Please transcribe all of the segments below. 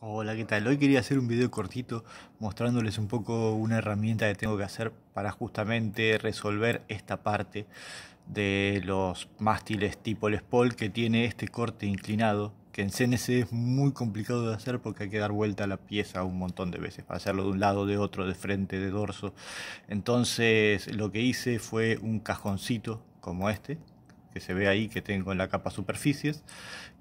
Hola, ¿qué tal? Hoy quería hacer un video cortito mostrándoles un poco una herramienta que tengo que hacer para justamente resolver esta parte de los mástiles tipo el Paul que tiene este corte inclinado que en CNC es muy complicado de hacer porque hay que dar vuelta a la pieza un montón de veces para hacerlo de un lado, de otro, de frente, de dorso. Entonces lo que hice fue un cajoncito como este que se ve ahí que tengo en la capa superficies,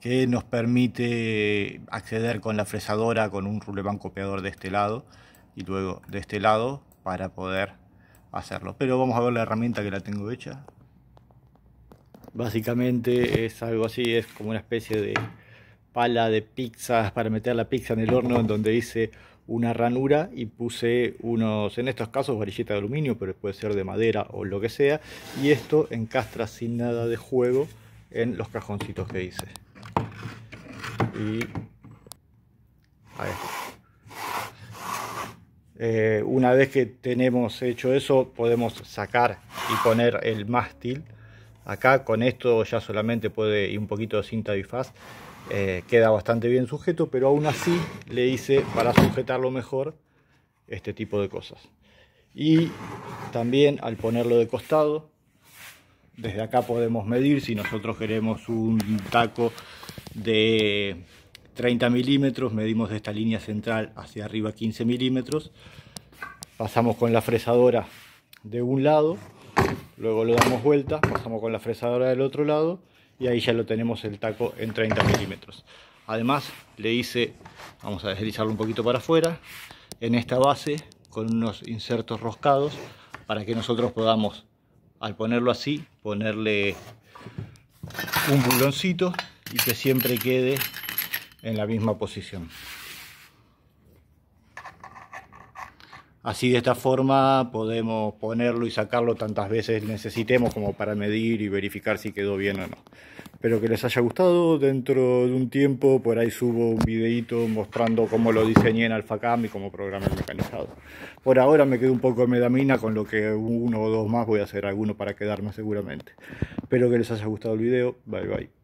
que nos permite acceder con la fresadora con un rulebán copiador de este lado y luego de este lado para poder hacerlo. Pero vamos a ver la herramienta que la tengo hecha. Básicamente es algo así, es como una especie de pala de pizzas para meter la pizza en el horno en donde hice una ranura y puse unos, en estos casos varilleta de aluminio, pero puede ser de madera o lo que sea, y esto encastra sin nada de juego en los cajoncitos que hice. Y eh, una vez que tenemos hecho eso, podemos sacar y poner el mástil. Acá con esto ya solamente puede y un poquito de cinta bifaz eh, queda bastante bien sujeto, pero aún así le hice para sujetarlo mejor este tipo de cosas. Y también al ponerlo de costado, desde acá podemos medir si nosotros queremos un taco de 30 milímetros, medimos de esta línea central hacia arriba 15 milímetros, pasamos con la fresadora de un lado, luego lo damos vuelta, pasamos con la fresadora del otro lado y ahí ya lo tenemos el taco en 30 milímetros. Además le hice, vamos a deslizarlo un poquito para afuera, en esta base con unos insertos roscados para que nosotros podamos, al ponerlo así, ponerle un buloncito y que siempre quede en la misma posición. Así de esta forma podemos ponerlo y sacarlo tantas veces necesitemos como para medir y verificar si quedó bien o no. Espero que les haya gustado. Dentro de un tiempo por ahí subo un videito mostrando cómo lo diseñé en AlphaCam y cómo programé el mecanizado. Por ahora me quedo un poco de medamina con lo que uno o dos más voy a hacer alguno para quedarme seguramente. Espero que les haya gustado el video. Bye bye.